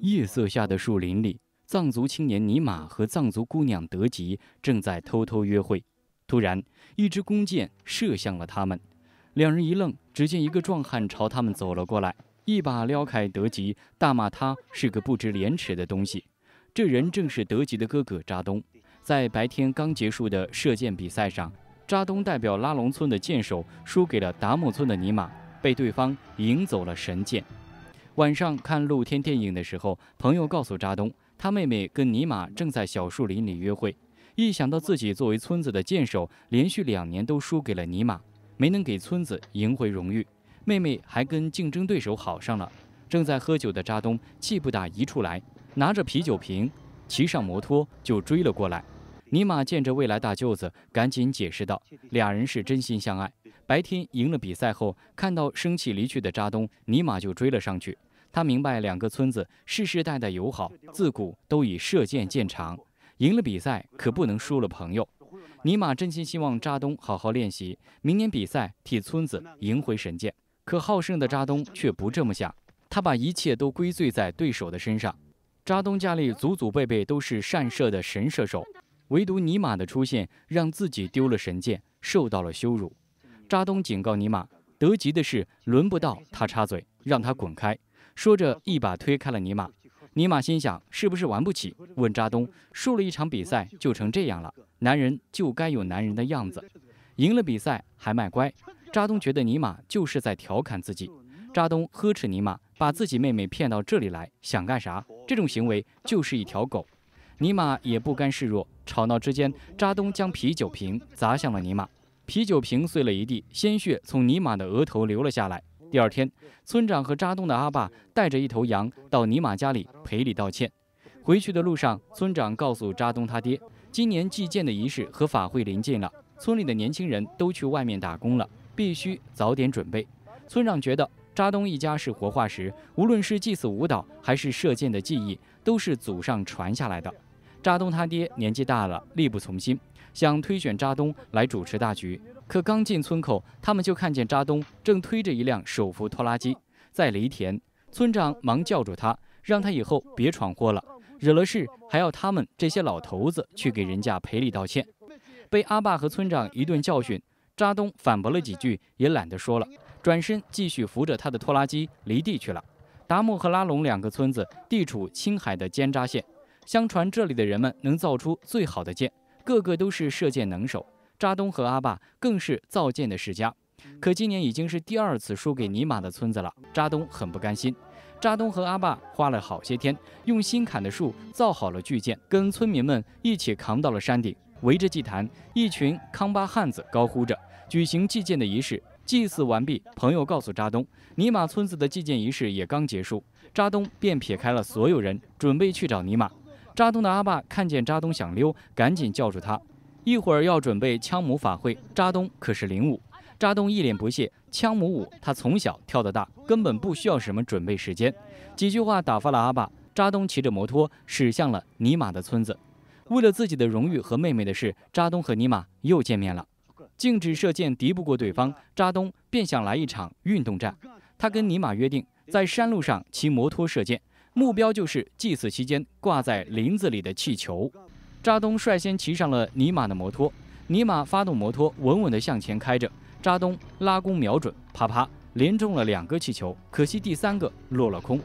夜色下的树林里，藏族青年尼玛和藏族姑娘德吉正在偷偷约会。突然，一支弓箭射向了他们，两人一愣，只见一个壮汉朝他们走了过来，一把撩开德吉，大骂他是个不知廉耻的东西。这人正是德吉的哥哥扎东。在白天刚结束的射箭比赛上，扎东代表拉隆村的箭手输给了达木村的尼玛，被对方赢走了神箭。晚上看露天电影的时候，朋友告诉扎东，他妹妹跟尼玛正在小树林里约会。一想到自己作为村子的剑手，连续两年都输给了尼玛，没能给村子赢回荣誉，妹妹还跟竞争对手好上了，正在喝酒的扎东气不打一处来，拿着啤酒瓶，骑上摩托就追了过来。尼玛见着未来大舅子，赶紧解释道：“俩人是真心相爱。”白天赢了比赛后，看到生气离去的扎东，尼玛就追了上去。他明白，两个村子世世代代友好，自古都以射箭见长。赢了比赛可不能输了朋友。尼玛真心希望扎东好好练习，明年比赛替村子赢回神箭。可好胜的扎东却不这么想，他把一切都归罪在对手的身上。扎东家里祖祖辈辈都是善射的神射手，唯独尼玛的出现让自己丢了神箭，受到了羞辱。扎东警告尼玛，得吉的事轮不到他插嘴，让他滚开。说着，一把推开了尼玛。尼玛心想：是不是玩不起？问扎东，输了一场比赛就成这样了，男人就该有男人的样子，赢了比赛还卖乖。扎东觉得尼玛就是在调侃自己。扎东呵斥尼玛，把自己妹妹骗到这里来，想干啥？这种行为就是一条狗。尼玛也不甘示弱，吵闹之间，扎东将啤酒瓶砸向了尼玛，啤酒瓶碎了一地，鲜血从尼玛的额头流了下来。第二天，村长和扎东的阿爸带着一头羊到尼玛家里赔礼道歉。回去的路上，村长告诉扎东他爹，今年祭剑的仪式和法会临近了，村里的年轻人都去外面打工了，必须早点准备。村长觉得扎东一家是活化石，无论是祭祀舞蹈还是射箭的技艺，都是祖上传下来的。扎东他爹年纪大了，力不从心。想推选扎东来主持大局，可刚进村口，他们就看见扎东正推着一辆手扶拖拉机在犁田。村长忙叫住他，让他以后别闯祸了，惹了事还要他们这些老头子去给人家赔礼道歉。被阿爸和村长一顿教训，扎东反驳了几句，也懒得说了，转身继续扶着他的拖拉机犁地去了。达木和拉隆两个村子地处青海的尖扎县，相传这里的人们能造出最好的剑。个个都是射箭能手，扎东和阿爸更是造箭的世家。可今年已经是第二次输给尼玛的村子了，扎东很不甘心。扎东和阿爸花了好些天，用心砍的树造好了巨箭，跟村民们一起扛到了山顶，围着祭坛，一群康巴汉子高呼着举行祭箭的仪式。祭祀完毕，朋友告诉扎东，尼玛村子的祭箭仪式也刚结束，扎东便撇开了所有人，准备去找尼玛。扎东的阿爸看见扎东想溜，赶紧叫住他。一会儿要准备枪母法会，扎东可是灵武。扎东一脸不屑，枪母舞他从小跳得大，根本不需要什么准备时间。几句话打发了阿爸，扎东骑着摩托驶向了尼玛的村子。为了自己的荣誉和妹妹的事，扎东和尼玛又见面了。禁止射箭，敌不过对方，扎东便想来一场运动战。他跟尼玛约定，在山路上骑摩托射箭。目标就是祭祀期间挂在林子里的气球。扎东率先骑上了尼玛的摩托，尼玛发动摩托，稳稳地向前开着。扎东拉弓瞄准，啪啪，连中了两个气球，可惜第三个落了空。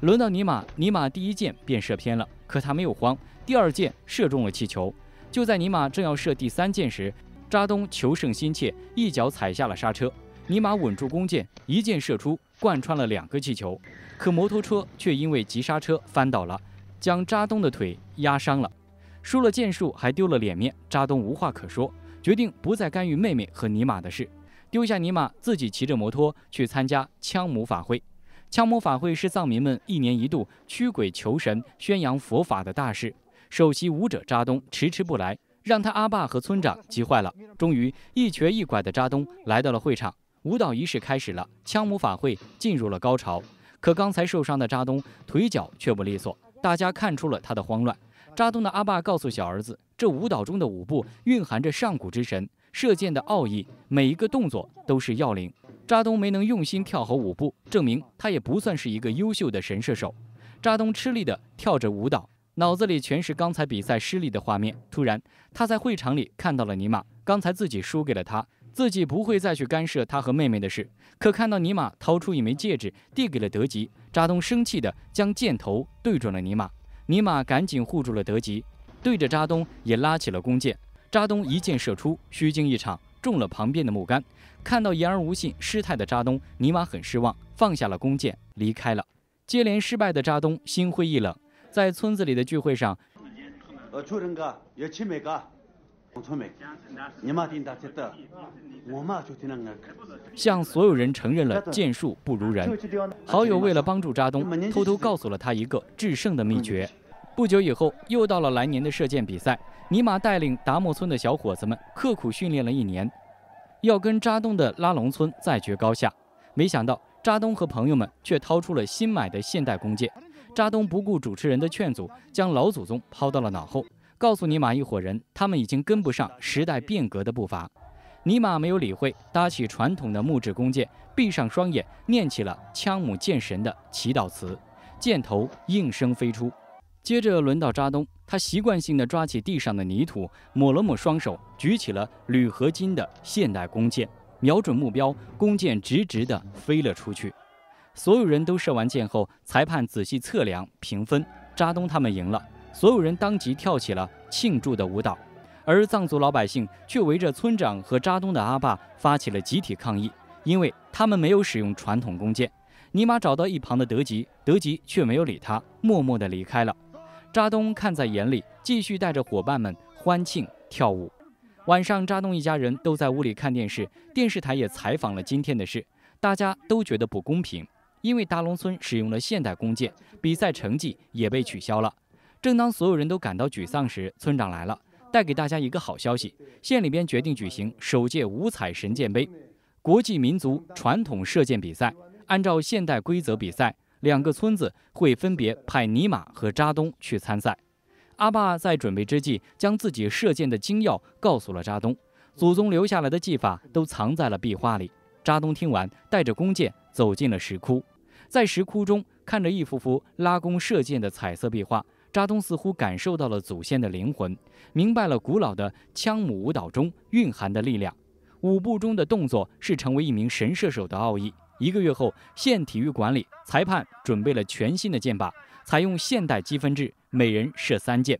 轮到尼玛，尼玛第一箭便射偏了，可他没有慌，第二箭射中了气球。就在尼玛正要射第三箭时，扎东求胜心切，一脚踩下了刹车。尼玛稳住弓箭，一箭射出。贯穿了两个气球，可摩托车却因为急刹车翻倒了，将扎东的腿压伤了。输了剑术还丢了脸面，扎东无话可说，决定不再干预妹妹和尼玛的事，丢下尼玛自己骑着摩托去参加枪姆法会。枪姆法会是藏民们一年一度驱鬼求神、宣扬佛法的大事。首席舞者扎东迟迟不来，让他阿爸和村长急坏了。终于一瘸一拐的扎东来到了会场。舞蹈仪式开始了，枪姆法会进入了高潮。可刚才受伤的扎东腿脚却不利索，大家看出了他的慌乱。扎东的阿爸告诉小儿子，这舞蹈中的舞步蕴含着上古之神射箭的奥义，每一个动作都是要领。扎东没能用心跳好舞步，证明他也不算是一个优秀的神射手。扎东吃力地跳着舞蹈，脑子里全是刚才比赛失利的画面。突然，他在会场里看到了尼玛，刚才自己输给了他。自己不会再去干涉他和妹妹的事，可看到尼玛掏出一枚戒指递给了德吉，扎东生气的将箭头对准了尼玛，尼玛赶紧护住了德吉，对着扎东也拉起了弓箭，扎东一箭射出，虚惊一场，中了旁边的木杆。看到言而无信、失态的扎东，尼玛很失望，放下了弓箭离开了。接连失败的扎东心灰意冷，在村子里的聚会上，呃，主任哥也去哪个？向所有人承认了剑术不如人。好友为了帮助扎东，偷偷告诉了他一个制胜的秘诀。不久以后，又到了来年的射箭比赛，尼玛带领达莫村的小伙子们刻苦训练了一年，要跟扎东的拉隆村再决高下。没想到，扎东和朋友们却掏出了新买的现代弓箭。扎东不顾主持人的劝阻，将老祖宗抛到了脑后。告诉尼玛一伙人，他们已经跟不上时代变革的步伐。尼玛没有理会，搭起传统的木质弓箭，闭上双眼念起了枪姆箭神的祈祷词，箭头应声飞出。接着轮到扎东，他习惯性的抓起地上的泥土抹了抹双手，举起了铝合金的现代弓箭，瞄准目标，弓箭直直的飞了出去。所有人都射完箭后，裁判仔细测量评分，扎东他们赢了。所有人当即跳起了庆祝的舞蹈，而藏族老百姓却围着村长和扎东的阿爸发起了集体抗议，因为他们没有使用传统弓箭。尼玛找到一旁的德吉，德吉却没有理他，默默地离开了。扎东看在眼里，继续带着伙伴们欢庆跳舞。晚上，扎东一家人都在屋里看电视，电视台也采访了今天的事，大家都觉得不公平，因为达隆村使用了现代弓箭，比赛成绩也被取消了。正当所有人都感到沮丧时，村长来了，带给大家一个好消息：县里边决定举行首届五彩神箭杯国际民族传统射箭比赛，按照现代规则比赛。两个村子会分别派尼玛和扎东去参赛。阿爸在准备之际，将自己射箭的精要告诉了扎东，祖宗留下来的技法都藏在了壁画里。扎东听完，带着弓箭走进了石窟，在石窟中看着一幅幅拉弓射箭的彩色壁画。扎东似乎感受到了祖先的灵魂，明白了古老的羌舞舞蹈中蕴含的力量。舞步中的动作是成为一名神射手的奥义。一个月后，县体育馆里，裁判准备了全新的箭靶，采用现代积分制，每人射三箭。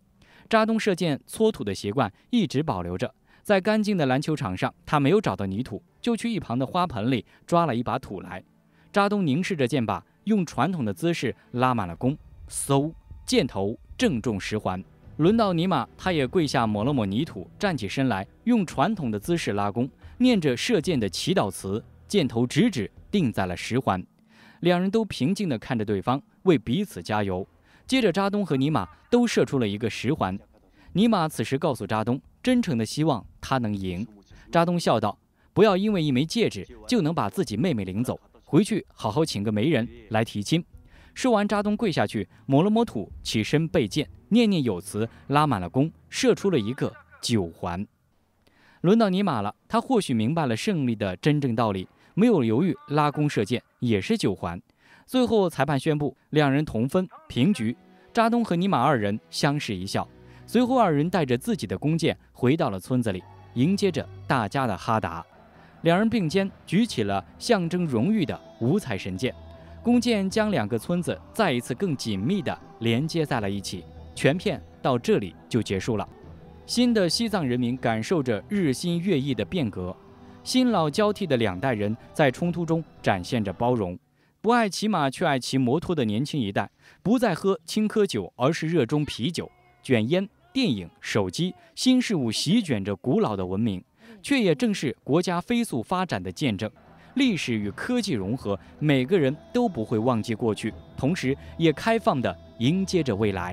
扎东射箭搓土的习惯一直保留着，在干净的篮球场上，他没有找到泥土，就去一旁的花盆里抓了一把土来。扎东凝视着箭靶，用传统的姿势拉满了弓，嗖，箭头。正中十环，轮到尼玛，他也跪下抹了抹泥土，站起身来，用传统的姿势拉弓，念着射箭的祈祷词，箭头直指定在了十环。两人都平静地看着对方，为彼此加油。接着，扎东和尼玛都射出了一个十环。尼玛此时告诉扎东，真诚地希望他能赢。扎东笑道：“不要因为一枚戒指就能把自己妹妹领走，回去好好请个媒人来提亲。”说完，扎东跪下去，抹了抹土，起身备箭，念念有词，拉满了弓，射出了一个九环。轮到尼玛了，他或许明白了胜利的真正道理，没有犹豫，拉弓射箭也是九环。最后，裁判宣布两人同分平局。扎东和尼玛二人相视一笑，随后二人带着自己的弓箭回到了村子里，迎接着大家的哈达。两人并肩举起了象征荣誉的五彩神箭。弓箭将两个村子再一次更紧密地连接在了一起。全片到这里就结束了。新的西藏人民感受着日新月异的变革，新老交替的两代人在冲突中展现着包容。不爱骑马却爱骑摩托的年轻一代，不再喝青稞酒，而是热衷啤酒、卷烟、电影、手机。新事物席卷着古老的文明，却也正是国家飞速发展的见证。历史与科技融合，每个人都不会忘记过去，同时也开放的迎接着未来。